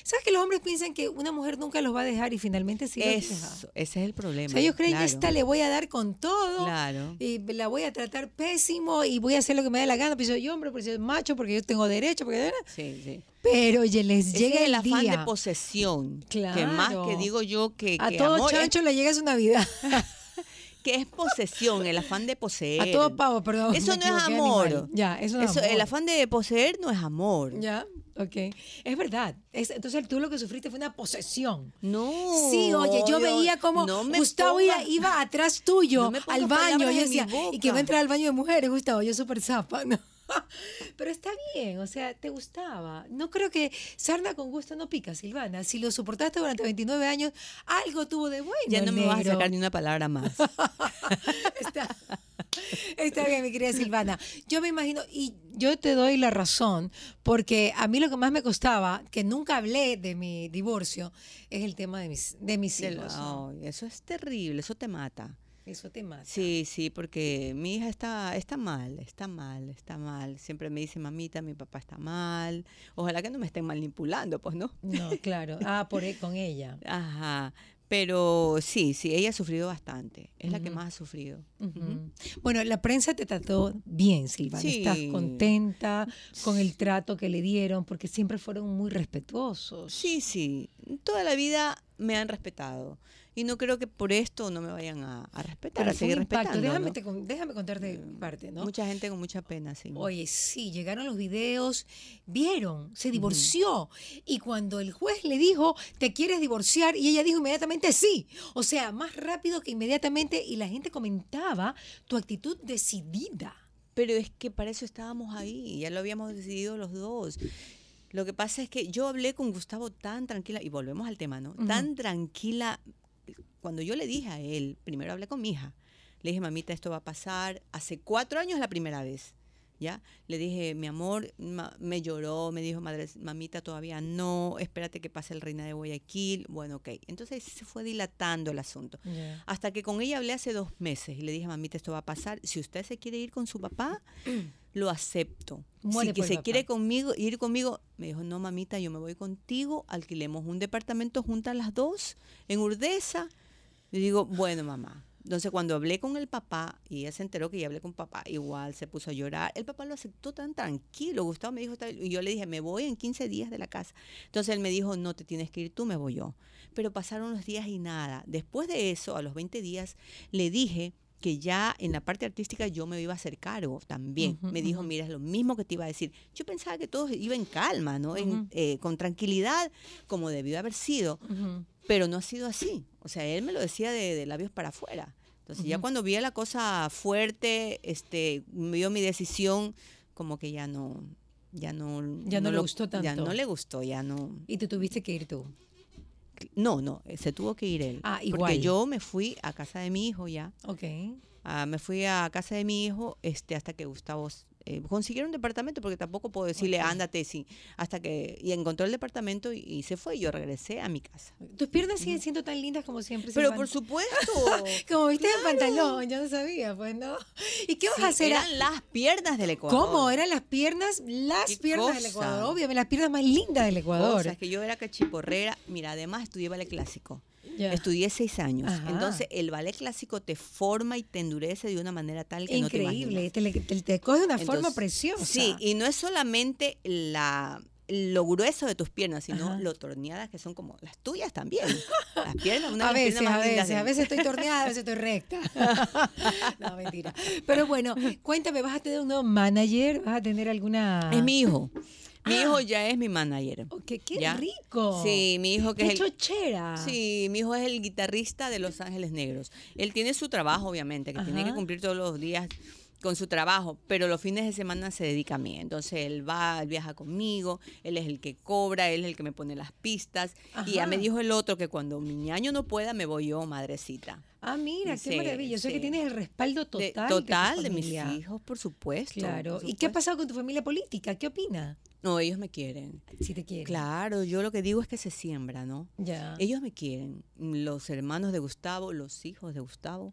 ¿sabes que los hombres piensan que una mujer nunca los va a dejar y finalmente sí los deja? Ese es el problema. O sea, ellos creen que esta le voy a dar con todo. Claro. Y la voy a tratar pésimo y voy a hacer lo que me dé la gana. Porque yo hombre, porque soy macho, porque yo tengo derecho, porque... Sí, sí. Pero oye, les llega el, el afán de posesión. Claro. Que más que digo yo que. A todo amor le llega su Navidad. [laughs] que es posesión, el afán de poseer. A todo pavo, perdón. Eso no es amor. Ya, eso no es amor. El afán de poseer no es amor. Ya, ok. Es verdad. entonces tú lo que sufriste fue una posesión. No. Sí, oye, yo veía como Gustavo iba, atrás tuyo al baño. Yo decía, y que va a entrar al baño de mujeres, Gustavo, yo súper zapa, ¿no? [laughs] Pero está bien, o sea, te gustaba. No creo que sarna con gusto no pica, Silvana. Si lo soportaste durante 29 años, algo tuvo de bueno. Ya no me vas a sacar ni una palabra más. [laughs] está, bien, mi querida Silvana. Yo me imagino, y yo te doy la razón, porque a mí lo que más me costaba, que nunca hablé de mi divorcio, es el tema de mis, de mis hijos. eso es terrible, eso te mata. Eso te mata. Sí, sí, porque mi hija está, está mal, está mal, está mal. Siempre me dice, mamita, mi papá está mal. Ojalá que no me estén manipulando, pues, ¿no? No, claro. Ah, por e, con ella. [laughs] Ajá. Pero sí, sí, ella ha sufrido bastante. Es la que más ha sufrido. Bueno, la prensa te trató bien, Silvana. Estás contenta con el trato que le dieron, porque siempre fueron muy respetuosos. Sí, sí. Toda la vida me han respetado. Y no creo que por esto no me vayan a, respetar, a seguir respetando. Déjame, contarte parte, ¿no? Mucha gente con mucha pena, Oye, sí, llegaron los videos, vieron, se divorció. Y cuando el juez le dijo, ¿te quieres divorciar? Y ella dijo inmediatamente sí. O sea, más rápido que inmediatamente. Y la gente comentaba tu actitud decidida. Pero es que para eso estábamos ahí, ya lo habíamos decidido los dos. Lo que pasa es que yo hablé con Gustavo tan tranquila, y volvemos al tema, ¿no? Tan tranquila. Cuando yo le dije a él, primero hablé con mi hija, le dije, mamita, esto va a pasar. Hace cuatro años la primera vez. ¿Ya? Le dije, mi amor, me lloró, me dijo, madre, mamita, todavía no, espérate que pase el reina de Guayaquil. Bueno, ok. Entonces se fue dilatando el asunto. Hasta que con ella hablé hace dos meses y le dije, mamita, esto va a pasar. Si usted se quiere ir con su papá, lo acepto. si que se quiere conmigo, ir conmigo, me dijo, no mamita, yo me voy contigo, alquilemos un departamento juntas las dos en Urdesa. Y digo, bueno mamá. Entonces cuando hablé con el papá, y ella se enteró que ya hablé con papá, igual se puso a llorar, el papá lo aceptó tan tranquilo, Gustavo me dijo, y yo le dije, me voy en 15 días de la casa. Entonces él me dijo, no te tienes que ir tú, me voy yo. Pero pasaron los días y nada. Después de eso, a los 20 días, le dije, que ya en la parte artística yo me iba a hacer cargo también. me dijo, mira, es lo mismo que te iba a decir. Yo pensaba que todo iba en calma, ¿no? Eh, con tranquilidad, como debió haber sido, pero no ha sido así. O sea, él me lo decía de, labios para afuera. Entonces ya cuando vi la cosa fuerte, este, vio mi decisión, como que ya no, ya no, no, le gustó tanto. Ya no le gustó, ya no. Y te tuviste que ir tú. No, no, eh, se tuvo que ir él. Ah, igual. Porque yo me fui a casa de mi hijo ya. Ok. Ah, me fui a casa de mi hijo este, hasta que Gustavo eh, un departamento porque tampoco puedo decirle ándate sí hasta que y encontró el departamento y, se fue y yo regresé a mi casa tus piernas siguen siendo tan lindas como siempre pero por supuesto [laughs] como viste en pantalón yo no sabía pues no y qué vas a hacer eran las piernas del Ecuador cómo eran las piernas las piernas del Ecuador obviamente las piernas más lindas del Ecuador o que yo era cachiporrera mira además estudié el clásico Estudié seis años. Entonces, el ballet clásico te forma y te endurece de una manera tal que Increíble. no te Increíble, te, coge de una forma preciosa. Sí, y no es solamente la lo grueso de tus piernas, sino lo torneadas que son como las tuyas también. Las piernas, [laughs] a veces, a veces, a veces estoy torneada, a veces estoy recta. [laughs] no, mentira. Pero bueno, cuéntame, ¿vas a tener un nuevo manager? ¿Vas a tener alguna...? Es mi hijo. Mi hijo ah. ya es mi manager. ¡Qué rico! Sí, mi hijo que es. chochera! Sí, mi hijo es el guitarrista de Los Ángeles Negros. Él tiene su trabajo, obviamente, que tiene que cumplir todos los días con su trabajo, pero los fines de semana se dedica a mí. Entonces él va, él viaja conmigo, él es el que cobra, él es el que me pone las pistas. Y ya me dijo el otro que cuando mi ñaño no pueda, me voy yo, madrecita. Ah, mira, qué maravilla. que tienes el respaldo total. De, total de, mis hijos, por supuesto. Claro. ¿Y qué ha pasado con tu familia política? ¿Qué opina? No, ellos me quieren. Si te quieren. Claro, yo lo que digo es que se siembra, ¿no? Ya. Ellos me quieren. Los hermanos de Gustavo, los hijos de Gustavo.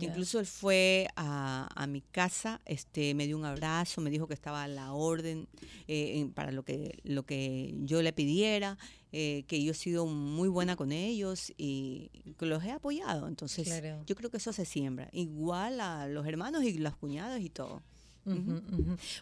Incluso él fue a, mi casa, este, me dio un abrazo, me dijo que estaba a la orden eh, para lo que, lo que yo le pidiera, eh, que yo he sido muy buena con ellos y que los he apoyado. Entonces, yo creo que eso se siembra. Igual a los hermanos y las cuñadas y todo.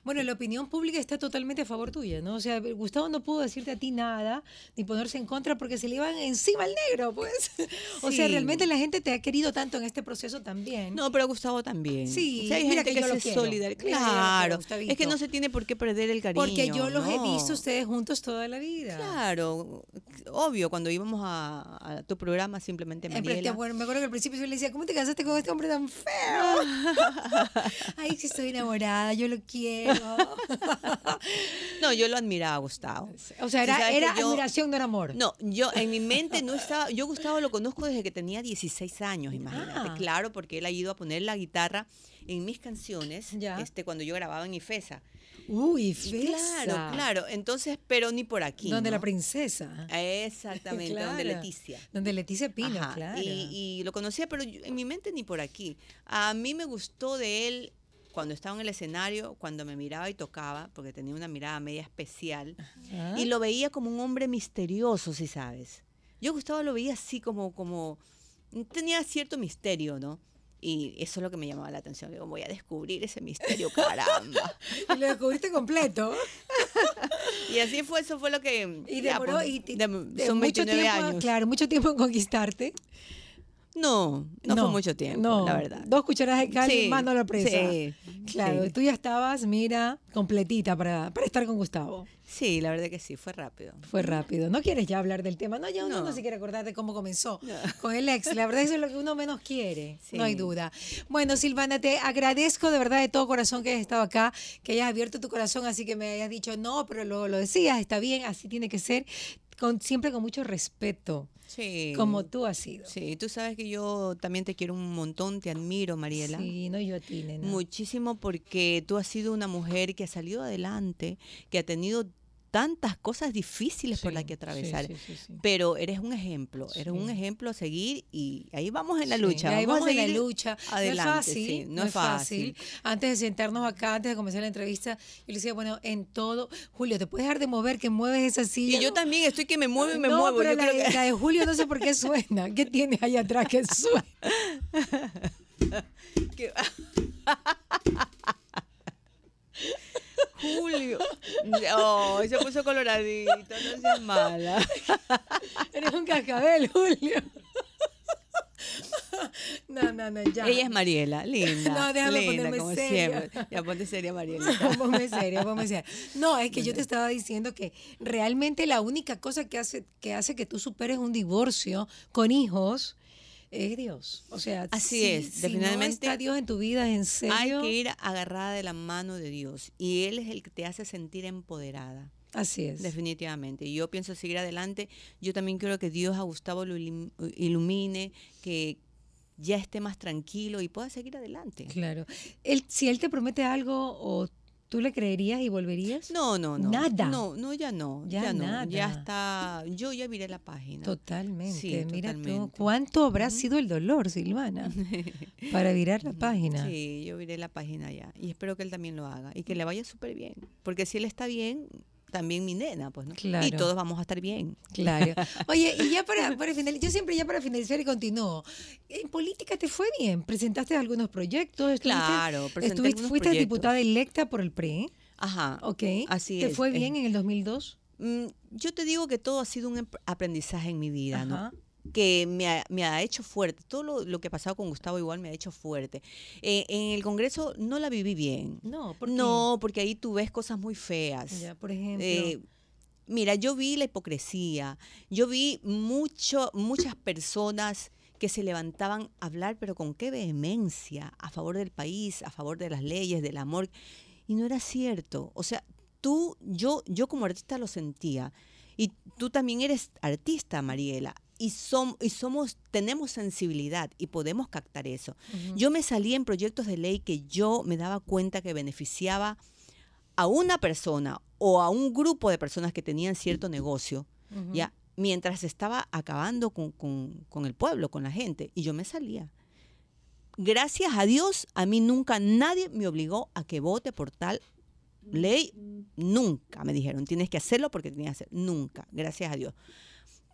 Bueno, la opinión pública está totalmente a favor tuya, ¿no? O sea, Gustavo no pudo decirte a ti nada ni ponerse en contra porque se le iban encima al negro, pues. [laughs] O sea, realmente la gente te ha querido tanto en este proceso también. No, pero Gustavo también. Sí, hay gente que, es Claro, es que no se tiene por qué perder el cariño. Porque yo los he visto ustedes juntos toda la vida. Claro, obvio, cuando íbamos a, tu programa simplemente me. Eh, me acuerdo que al principio yo le decía, ¿cómo te casaste con este hombre tan feo? [laughs] [laughs] Ay, que estoy enamorada yo lo quiero. [laughs] no, yo lo admiraba Gustavo. O sea, era, era admiración, no amor. No, yo en mi mente no [laughs] estaba, yo Gustavo lo conozco desde que tenía 16 años, imagínate, ah. claro, porque él ha ido a poner la guitarra en mis canciones, este cuando yo grababa en Ifesa. Uy, Ifesa. Claro, claro. Entonces, pero ni por aquí. Donde la princesa. Exactamente, [laughs] donde Leticia. Donde Leticia Pino, claro. Y, lo conocía, pero en mi mente ni por aquí. A mí me gustó de él cuando estaba en el escenario, cuando me miraba y tocaba, porque tenía una mirada media especial, y lo veía como un hombre misterioso, si sabes. Yo Gustavo lo veía así como, como, tenía cierto misterio, ¿no? Y eso es lo que me llamaba la atención. Digo, voy a descubrir ese misterio, caramba. [laughs] y lo descubriste completo. [laughs] y así fue, eso fue lo que... Y demoró, pues, son mucho tiempo, años. Claro, mucho tiempo en conquistarte. No, no, fue mucho tiempo, la verdad. Dos cucharadas de cal y mando a la presa. Sí, claro, tú ya estabas, mira, completita para, para, estar con Gustavo. Sí, la verdad que sí, fue rápido. Fue rápido. No quieres ya hablar del tema. No, ya uno no, se quiere acordar de cómo comenzó con el ex. La verdad, eso es lo que uno menos quiere. No hay duda. Bueno, Silvana, te agradezco de verdad de todo corazón que hayas estado acá, que hayas abierto tu corazón, así que me hayas dicho no, pero luego lo decías, está bien, así tiene que ser con, siempre con mucho respeto. Como tú has sido. Sí, tú sabes que yo también te quiero un montón, te admiro, Mariela. Sí, no, yo a ti, Muchísimo porque tú has sido una mujer que ha salido adelante, que ha tenido tantas cosas difíciles por las que atravesar. Pero eres un ejemplo, eres un ejemplo a seguir y ahí vamos en la lucha. Ahí vamos, en la lucha. Adelante, no es fácil. no, es fácil. Antes de sentarnos acá, antes de comenzar la entrevista, yo le decía, bueno, en todo, Julio, te puedes dejar de mover, que mueves esa silla. Y yo también estoy que me muevo y me muevo. la, de Julio no sé por qué suena. ¿Qué tienes ahí atrás que [laughs] suena? [laughs] Julio. oh, se puso coloradito, no seas mala. Eres un cascabel, Julio. No, no, no, ya. Ella es Mariela, linda. No, déjame ponerme seria. Ya ponte seria, Mariela. [laughs] ponme seria, ponme seria. No, es que yo te estaba diciendo que realmente la única cosa que hace que, hace que tú superes un divorcio con hijos es Dios. O sea, así es. Definitivamente Dios en tu vida, en serio. Hay que ir agarrada de la mano de Dios y Él es el que te hace sentir empoderada. Así es. Definitivamente. Y yo pienso seguir adelante. Yo también quiero que Dios a Gustavo lo ilumine, que ya esté más tranquilo y pueda seguir adelante. Claro. si Él te promete algo o ¿Tú le creerías y volverías? No, no, no. Nada. No, no, ya no. Ya, no. Ya está. Yo ya miré la página. Totalmente. Sí, cuánto habrá sido el dolor, Silvana, [laughs] para virar la página. Sí, yo viré la página ya. Y espero que él también lo haga y que le vaya súper bien. Porque si él está bien, también mi nena, pues, ¿no? Claro. Y todos vamos a estar bien. Claro. [laughs] Oye, y ya para, finalizar, yo siempre ya para finalizar y continúo. En política te fue bien, presentaste algunos proyectos. Claro, presenté Fuiste diputada electa por el PRI. E? Ajá. Ok. Así ¿Te es. ¿Te fue bien en el 2002? Mm, yo te digo que todo ha sido un aprendizaje en mi vida, ¿no? que me ha, hecho fuerte. Todo lo, que ha pasado con Gustavo igual me ha hecho fuerte. Eh, en el Congreso no la viví bien. No, porque ahí tú ves cosas muy feas. por ejemplo. Eh, mira, yo vi la hipocresía. Yo vi mucho, muchas personas que se levantaban a hablar, pero con qué vehemencia, a favor del país, a favor de las leyes, del amor. Y no era cierto. O sea, tú, yo, yo como artista lo sentía. Y tú también eres artista, Mariela y, y somos, tenemos sensibilidad y podemos captar eso. Yo me salí en proyectos de ley que yo me daba cuenta que beneficiaba a una persona o a un grupo de personas que tenían cierto negocio, ya mientras estaba acabando con, el pueblo, con la gente, y yo me salía. Gracias a Dios, a mí nunca nadie me obligó a que vote por tal ley, nunca me dijeron, tienes que hacerlo porque tienes que hacer, nunca, gracias a Dios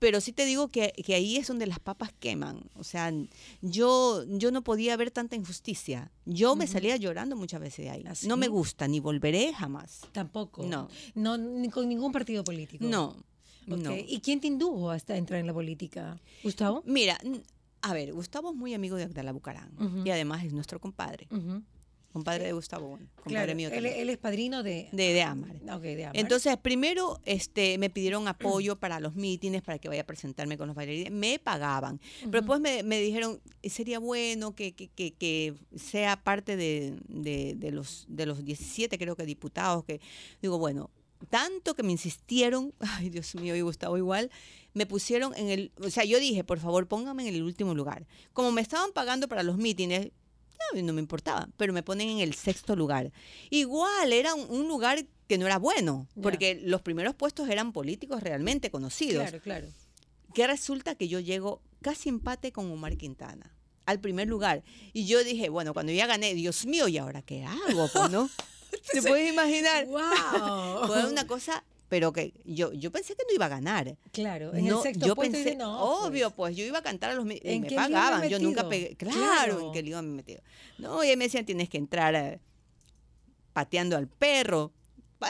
pero sí te digo que, ahí es donde las papas queman. O sea, yo, yo no podía ver tanta injusticia. Yo me salía llorando muchas veces de ahí. ¿Ah, no me gusta, ni volveré jamás. Tampoco. No. No, con ningún partido político. No. ¿Y quién te indujo hasta entrar en la política? ¿Gustavo? Mira, a ver, Gustavo es muy amigo de Agdalabucarán, Bucarán y además es nuestro compadre padre de Gustavo, bueno, compadre mío Él, es padrino de... Ah, de, Amar. Entonces, primero este, me pidieron apoyo para los mítines, para que vaya a presentarme con los bailarines. Me pagaban. Pero después me, dijeron, sería bueno que, que, que, sea parte de, los, de los 17, creo que diputados, que digo, bueno, tanto que me insistieron, [laughs] ay Dios mío, y Gustavo igual, me pusieron en el, o sea, yo dije, por favor, póngame en el último lugar. Como me estaban pagando para los mítines, no, no me importaba, pero me ponen en el sexto lugar. Igual era un, lugar que no era bueno, porque los primeros puestos eran políticos realmente conocidos. Claro, claro. Que resulta que yo llego casi empate con Omar Quintana al primer lugar. Y yo dije, bueno, cuando ya gané, Dios mío, ¿y ahora qué hago? Pues, ¿no? [laughs] ¿Te puedes imaginar? ¡Wow! [laughs] Fue una cosa pero que yo, yo pensé que no iba a ganar. Claro, en el sexto yo puesto pensé, no, obvio, pues". pues. yo iba a cantar a los ¿En me pagaban, yo nunca pegué, claro, en qué lío me metido. No, y me decían, tienes que entrar eh, pateando al perro.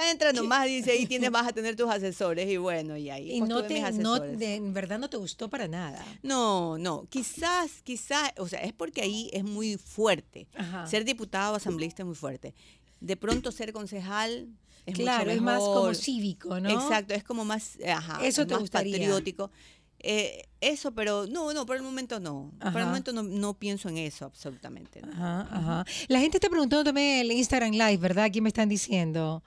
entrar nomás, dice, ahí tienes, [laughs] vas a tener tus asesores y bueno, y ahí. Y pues no, te, en verdad no te gustó para nada. No, no, quizás, quizás, o sea, es porque ahí es muy fuerte. Ser diputado o asambleísta es muy fuerte. De pronto ser concejal claro, es más como cívico, ¿no? Exacto, es como más, eso te patriótico. Eh, eso, pero no, no, por el momento no. Por el momento no, pienso en eso absolutamente. Ajá, ajá. La gente está preguntando también el Instagram Live, ¿verdad? ¿Qué me están diciendo?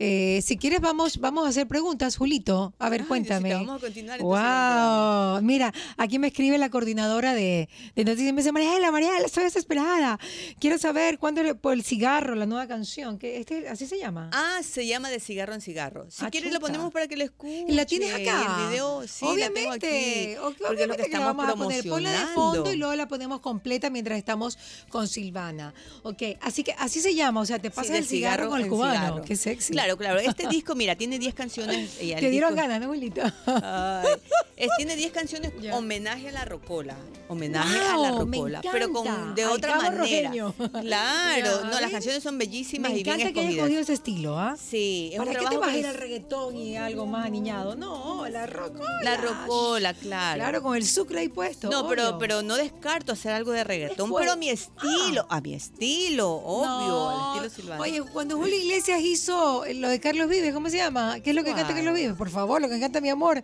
Eh, si quieres, vamos, vamos a hacer preguntas, Julito. A ver, cuéntame. vamos a continuar. Wow. Mira, aquí me escribe la coordinadora de, de Noticias. Me dice, Mariela, Mariela, estoy desesperada. Quiero saber cuándo le, por el cigarro, la nueva canción. Que este, ¿Así se llama? Ah, se llama De Cigarro en Cigarro. Si ah, quieres, la ponemos para que lo escuche ¿La tienes acá? obviamente. porque lo que, vamos a poner. Ponla de fondo y luego la ponemos completa mientras estamos con Silvana. Ok, así que así se llama. O sea, te pasas el cigarro, con el cubano. que Qué sexy. Claro, Claro, claro. Este disco, mira, tiene 10 canciones. Te dieron ganas, ¿no, abuelito? tiene 10 canciones homenaje a la rocola. Homenaje a la rocola. Pero con, de otra manera. Claro. No, las canciones son bellísimas y bien escogidas. Me encanta que hayas cogido ese estilo, ¿ah? Sí. ¿Para qué te vas a ir al reggaetón y algo más aniñado? No, la rocola. La rocola, claro. Claro, con el sucre ahí puesto. No, pero, pero no descarto hacer algo de reggaetón, pero mi estilo. Ah. A mi estilo, obvio. estilo silvano. Oye, cuando Julio Iglesias hizo el lo de Carlos Vives, ¿cómo se llama? ¿Qué es lo que encanta canta Carlos Vives? Por favor, lo que encanta mi amor.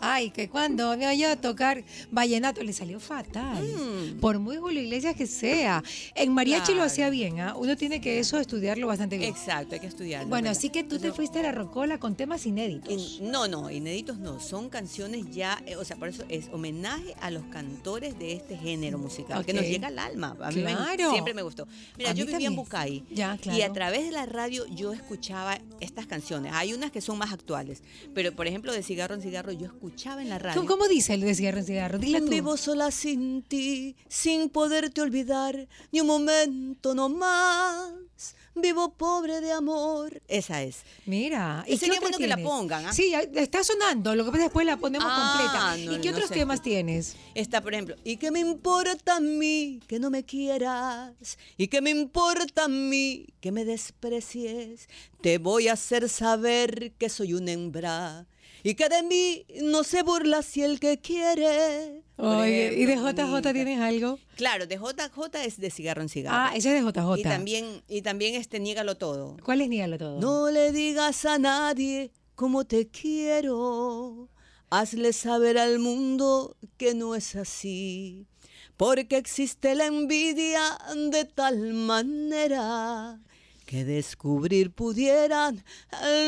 Ay, que cuando me a tocar vallenato le salió fatal. Mm. Por muy Julio Iglesias que sea. En mariachi lo hacía bien, ¿ah? Uno tiene que eso estudiarlo bastante bien. Exacto, hay que estudiarlo. Bueno, así que tú te fuiste a la rocola con temas inéditos. no, no, inéditos no. Son canciones ya, eh, o sea, por eso es homenaje a los cantores de este género musical, que nos llega al alma. A mí siempre me gustó. Mira, yo vivía en Bucay. Y a través de la radio yo escuchaba estas canciones. Hay unas que son más actuales, pero por ejemplo de cigarro en cigarro yo escuchaba en la radio. ¿Cómo, dice el de cigarro en cigarro? Dile tú. Vivo sola sin ti, sin poderte olvidar ni un momento no más. Vivo pobre de amor. Esa es. Mira. ¿Y sería bueno que la pongan. ¿ah? Sí, está sonando. Lo que pasa después la ponemos ah, completa. ¿Y qué otros temas tienes? Está, por ejemplo, ¿y qué me importa a mí que no me quieras? ¿Y qué me importa a mí que me desprecies? Te voy a hacer saber que soy un hembra y que de mí no se burla si el que quiere. Oye, ¿y de JJ tienes algo? Claro, de JJ es de cigarro en cigarro. Ah, ese es de JJ. Y también, y también este niegalo Todo. ¿Cuál es niegalo Todo? No le digas a nadie cómo te quiero. Hazle saber al mundo que no es así porque existe la envidia de tal manera que descubrir pudieran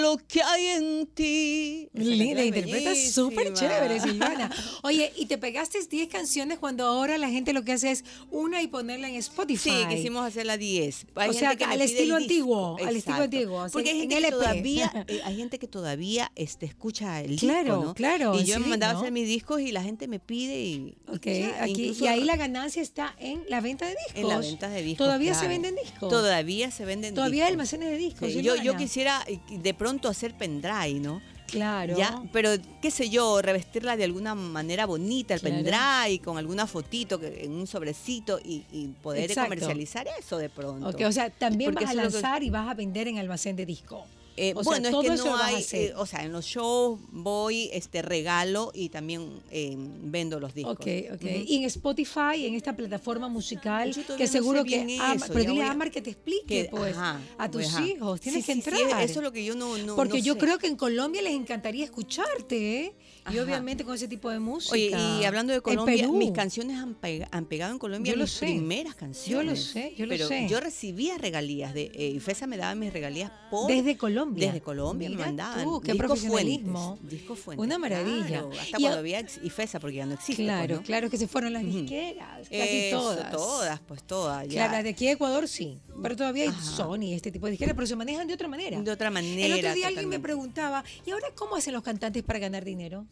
lo que hay en ti. Linda, interpretas súper chévere, Silvana. [laughs] Oye, y te pegaste 10 canciones cuando ahora la gente lo que hace es una y ponerla en Spotify. Sí, quisimos hacer la 10. O sea, al, estilo antiguo, al estilo antiguo, Porque hay gente, que todavía, [laughs] eh, hay gente que todavía este, escucha el disco, ¿no? Claro, Y yo me mandaba hacer mis discos y la gente me pide y... E aquí, y ahí la ganancia está en la venta de discos. En la venta de discos, Todavía se venden discos. Todavía se venden discos había almacenes de discos. yo, yo quisiera eh, de pronto hacer pendrive, ¿no? Claro. Ya, pero qué sé yo, revestirla de alguna manera bonita, el pendrive, con alguna fotito que, en un sobrecito y, poder comercializar eso de pronto. o sea, también vas a lanzar y vas a vender en almacén de disco. Eh, bueno, es que no hay, eh, o sea, en los shows voy, este regalo y también eh, vendo los discos. Ok, ok. Y en Spotify, en esta plataforma musical, que seguro que... eso. a Amar que te explique, pues, a pues, tus hijos. Tienes que entrar. Sí, eso es lo que yo no... no Porque yo creo que en Colombia les encantaría escucharte, ¿eh? Y obviamente con ese tipo de música. Oye, y hablando de Colombia, mis canciones han, pegado en Colombia yo primeras canciones. Yo lo sé, yo lo sé. yo recibía regalías de... y FESA me daba mis regalías por... Desde Colombia. Desde Colombia me mandaban. Tú, qué Disco profesionalismo. Disco Una maravilla. hasta cuando había IFESA, porque ya no existe. Pues, claro, claro, que se fueron las disqueras, casi todas. Todas, pues todas. Claro, las de aquí de Ecuador sí, pero todavía hay Sony Sony, este tipo de disqueras, pero se manejan de otra manera. De otra manera. El otro día alguien me preguntaba, ¿y ahora cómo hacen los cantantes para ganar dinero?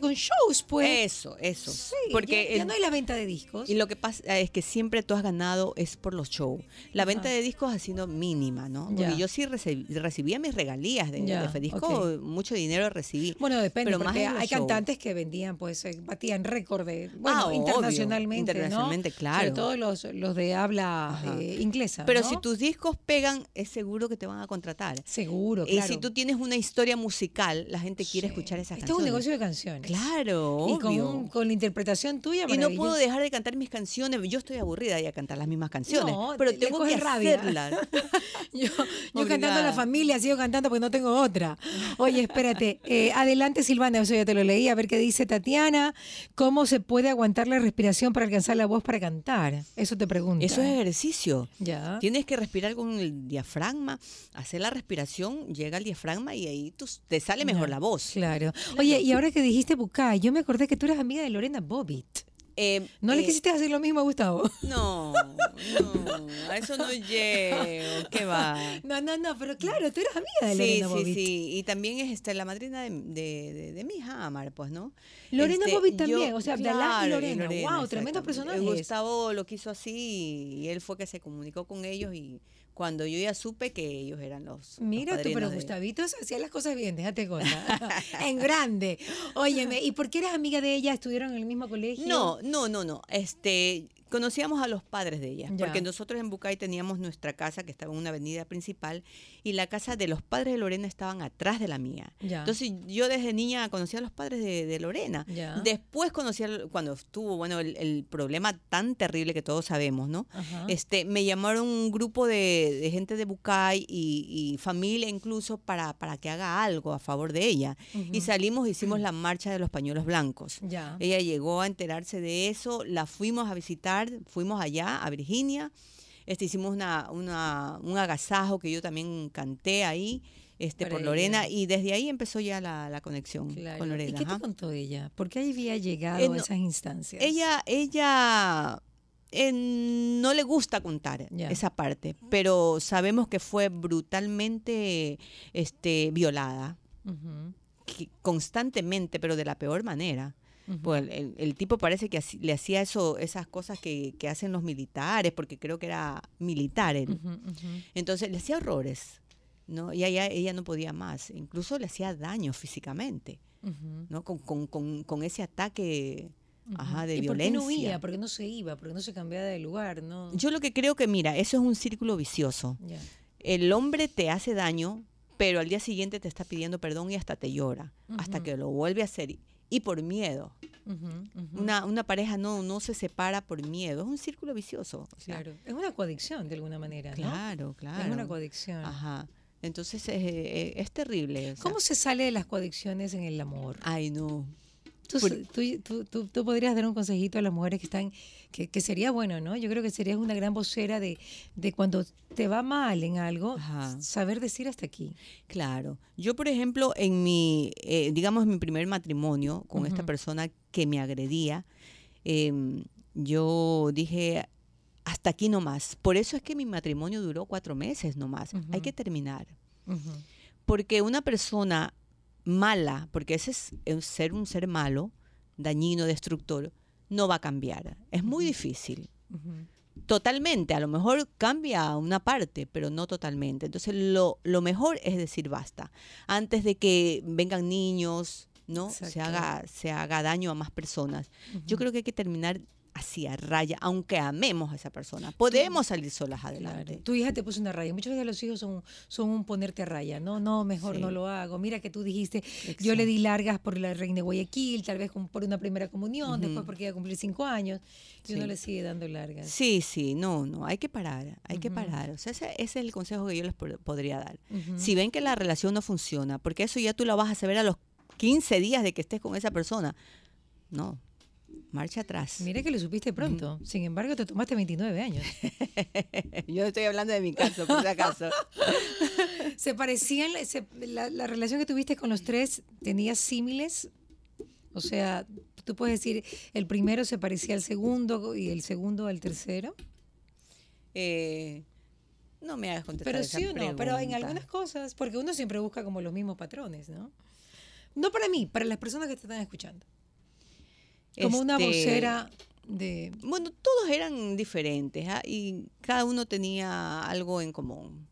con shows, pues. Eso, eso. porque ya, no hay la venta de discos. Y lo que pasa es que siempre tú has ganado es por los shows. La venta de discos ha sido mínima, ¿no? Porque yo sí recibía mis regalías de, de Fedisco, mucho dinero recibí. Bueno, depende, pero hay cantantes que vendían, pues, eh, batían récord de, ah, internacionalmente, internacionalmente, claro. Sobre todo los, de habla eh, inglesa, Pero si tus discos pegan, es seguro que te van a contratar. Seguro, claro. Y si tú tienes una historia musical, la gente quiere escuchar esas este Es un negocio de canciones Claro. Y Con, la interpretación tuya. Y no puedo dejar de cantar mis canciones. Yo estoy aburrida de cantar las mismas canciones. pero tengo que rabia. hacerlas. [laughs] [laughs] yo, yo cantando la familia, sigo cantando porque no tengo otra. Oye, espérate. Eh, adelante, Silvana, eso ya te lo leí. A ver qué dice Tatiana. ¿Cómo se puede aguantar la respiración para alcanzar la voz para cantar? Eso te pregunto. Eso es ejercicio. Ya. Tienes que respirar con el diafragma, hacer la respiración, llega al diafragma y ahí te sale mejor la voz. Claro. Oye, y ahora que dijiste Bucay, yo me acordé que tú eras amiga de Lorena Bobbitt. Eh, ¿No le eh, quisiste hacer lo mismo a Gustavo? [laughs] No, no, a eso no llego, ¿qué va? No, no, no, pero claro, tú eras amiga de Lorena sí, Sí, sí, y también es este, la madrina de, de, de, mi hija, Amar, pues, ¿no? Lorena este, Bobit también, o sea, de la y Lorena, Lorena wow, tremendo personaje. Gustavo lo quiso así y él fue que se comunicó con ellos y cuando yo ya supe que ellos eran los. Mira tú, pero Gustavitos hacía las cosas bien, déjate contar. [laughs] en grande. Óyeme, ¿y por qué eras amiga de ella? ¿Estuvieron en el mismo colegio? No, no, no, no. Este, conocíamos a los padres de ella, porque nosotros en Bucay teníamos nuestra casa que estaba en una avenida principal y la casa de los padres de Lorena estaban atrás de la mía. Entonces yo desde niña conocía a los padres de, Lorena. Después conocí, a, cuando estuvo, bueno, el, problema tan terrible que todos sabemos, ¿no? Este, me llamaron un grupo de, gente de Bucay y, familia incluso para, para que haga algo a favor de ella. Y salimos, hicimos la marcha de los pañuelos blancos. Ella llegó a enterarse de eso, la fuimos a visitar, fuimos allá a Virginia. Este, hicimos una, un agasajo que yo también canté ahí. Este, por Lorena y desde ahí empezó ya la, conexión con Lorena. ¿Y qué te contó ella? ¿Por qué había llegado a eh, esas instancias? Ella, ella eh, no le gusta contar esa parte, pero sabemos que fue brutalmente este, violada constantemente, pero de la peor manera. Pues, el, tipo parece que le hacía eso, esas cosas que, hacen los militares, porque creo que era militar Entonces le hacía horrores, ¿no? Y ella, ella no podía más. Incluso le hacía daño físicamente, ¿no? Con, ese ataque. Ajá, de violencia. no huía? porque no se iba? porque no se cambiaba de lugar? No. Yo lo que creo que, mira, eso es un círculo vicioso. El hombre te hace daño, pero al día siguiente te está pidiendo perdón y hasta te llora, hasta que lo vuelve a hacer y por miedo. Una, una, pareja no, no se separa por miedo, es un círculo vicioso. claro, es una coadicción de alguna manera. Claro, claro. Es una coadicción. Ajá. Entonces eh, eh, es, terrible. ¿Cómo se sale de las coadicciones en el amor? Ay, no. Tú, tú, podrías dar un consejito a las mujeres que están, que, que, sería bueno, ¿no? Yo creo que serías una gran vocera de, cuando te va mal en algo, saber decir hasta aquí. Claro. Yo, por ejemplo, en mi, eh, digamos, mi primer matrimonio con esta persona que me agredía, em, yo dije, hasta aquí nomás. Por eso es que mi matrimonio duró cuatro meses nomás. más. Hay que terminar. Porque una persona mala, porque ese es ser un ser malo, dañino, destructor, no va a cambiar. Es muy difícil. Totalmente, a lo mejor cambia una parte, pero no totalmente. Entonces lo, lo mejor es decir basta. Antes de que vengan niños, ¿no? Se haga, se haga daño a más personas. Yo creo que hay que terminar hacia raya, aunque amemos a esa persona. Podemos salir solas adelante. Tu hija te puso una raya. Muchas veces los hijos son, son un ponerte a raya. No, no, mejor no lo hago. Mira que tú dijiste, yo le di largas por la reina de Guayaquil, tal vez por una primera comunión, después porque iba a cumplir cinco años, y no uno le sigue dando largas. Sí, sí, no, no, hay que parar, hay que parar. O sea, ese, es el consejo que yo les podría dar. Si ven que la relación no funciona, porque eso ya tú lo vas a saber a los 15 días de que estés con esa persona. No, marcha atrás. Mira que lo supiste pronto, sin embargo te tomaste 29 años. [laughs] Yo estoy hablando de mi caso, por si acaso. [laughs] ¿Se parecían, la, relación que tuviste con los tres tenía símiles? O sea, tú puedes decir, el primero se parecía al segundo y el segundo al tercero. Eh, no me hagas contestar. Pero sí o no, pregunta. pero en algunas cosas, porque uno siempre busca como los mismos patrones, ¿no? No para mí, para las personas que te están escuchando. Como una este, vocera de... Bueno, todos eran diferentes ¿ah? y cada uno tenía algo en común.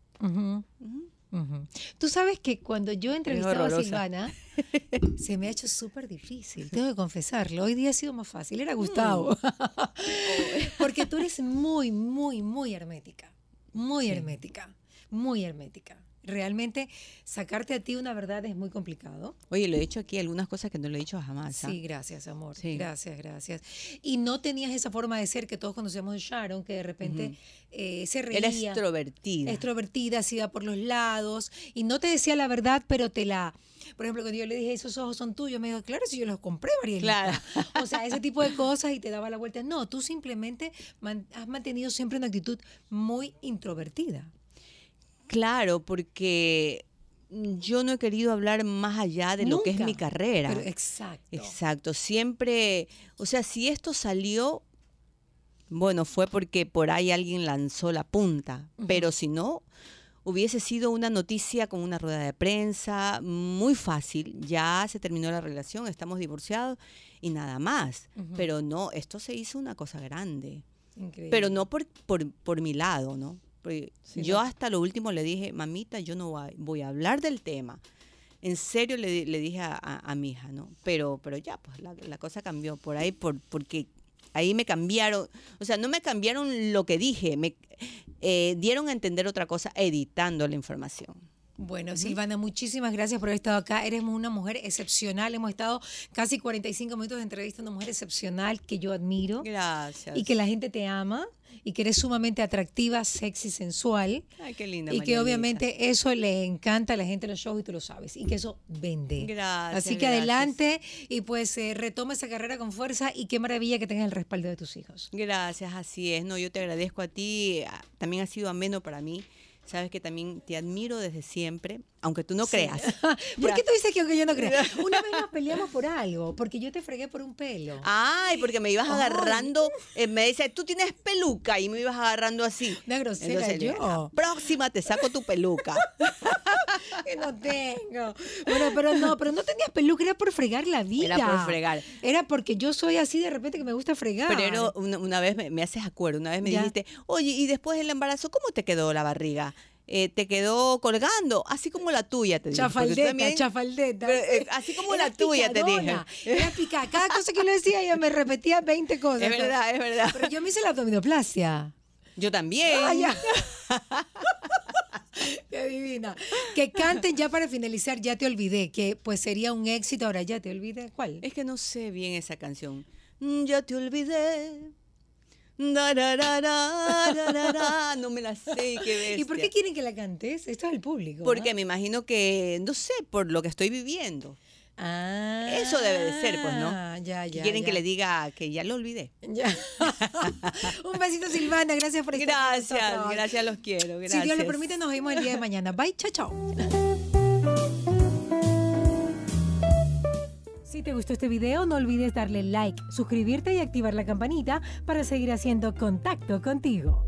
Tú sabes que cuando yo entrevistaba a Silvana, [laughs] se me ha hecho súper difícil, tengo que confesarlo. Hoy día ha sido más fácil, era Gustavo. Mm. [laughs] Porque tú eres muy, muy, muy hermética. Muy hermética. Muy hermética realmente sacarte a ti una verdad es muy complicado. Oye, lo he dicho aquí, algunas cosas que no lo he dicho jamás. ¿ah? Sí, gracias, amor. Sí. Gracias, gracias. Y no tenías esa forma de ser que todos conocíamos de Sharon, que de repente eh, se reía. Era extrovertida. Extrovertida, se iba por los lados y no te decía la verdad, pero te la... Por ejemplo, cuando yo le dije, esos ojos son tuyos, me dijo, claro, si yo los compré, Marielita. Claro. [laughs] O sea, ese tipo de [laughs] cosas y te daba la vuelta. No, tú simplemente has mantenido siempre una actitud muy introvertida. Claro, porque yo no he querido hablar más allá de lo que es mi carrera. exacto. Exacto. Siempre, o sea, si esto salió, bueno, fue porque por ahí alguien lanzó la punta, pero si no, hubiese sido una noticia con una rueda de prensa, muy fácil, ya se terminó la relación, estamos divorciados y nada más. Pero no, esto se hizo una cosa grande. Increíble. Pero no por, por, por mi lado, ¿no? yo hasta lo último le dije, mamita, yo no voy a hablar del tema. En serio le, dije a, a, mi hija, ¿no? Pero, pero ya, pues la, cosa cambió por ahí, por, porque ahí me cambiaron, o sea, no me cambiaron lo que dije, me eh, dieron a entender otra cosa editando la información. Bueno, Silvana, muchísimas gracias por haber estado acá. Eres una mujer excepcional. Hemos estado casi 45 minutos de entrevista, una mujer excepcional que yo admiro. Gracias. Y que la gente te ama y que eres sumamente atractiva, sexy, sensual. Ay, qué linda. Y que obviamente eso le encanta a la gente de los shows y tú lo sabes. Y que eso vende. Gracias. Así que adelante y pues eh, retoma esa carrera con fuerza y qué maravilla que tengas el respaldo de tus hijos. Gracias, así es. No, yo te agradezco a ti. También ha sido ameno para mí. Sabes que también te admiro desde siempre aunque tú no creas. [laughs] ¿Por qué tú dices que aunque yo no crea? [laughs] Una vez nos peleamos por algo, porque yo te fregué por un pelo. Ay, porque me ibas agarrando, eh, me dice, tú tienes peluca y me ibas agarrando así. Una grosera yo. Ah, próxima te saco tu peluca. [laughs] que no tengo. Bueno, pero no, pero no tenías peluca, era por fregar la vida. Era por fregar. Era porque yo soy así de repente que me gusta fregar. Pero una, vez me, haces acuerdo, una vez me dijiste, oye, y después del embarazo, ¿cómo te quedó la barriga? Eh, te quedó colgando, así como la tuya, te dije. Chafaldeta, chafaldeta. Eh, así como la tuya, te dije. Era picada. Cada cosa que le decía ella me repetía 20 cosas. Es verdad, es verdad. Pero yo me hice la abdominoplastia. Yo también. Ah, ya. [laughs] Qué divina. Que canten ya para finalizar, ya te olvidé, que pues sería un éxito. Ahora ya te olvidé. ¿Cuál? Es que no sé bien esa canción. Mm, ya te olvidé [laughs] no me la sé, qué bestia. ¿Y por qué quieren que la cantes? Esto es el público. Porque me imagino que, no sé, por lo que estoy viviendo. Ah. Eso debe de ser, pues, ¿no? Ya, Quieren que le diga que ya lo olvidé. Ya. [laughs] Un besito, Silvana. Gracias por estar Gracias, gracias, los quiero. Si Dios lo permite, nos vemos el día de mañana. Bye, chao, chao. Si te gustó este video, no olvides darle like, suscribirte y activar la campanita para seguir haciendo contacto contigo.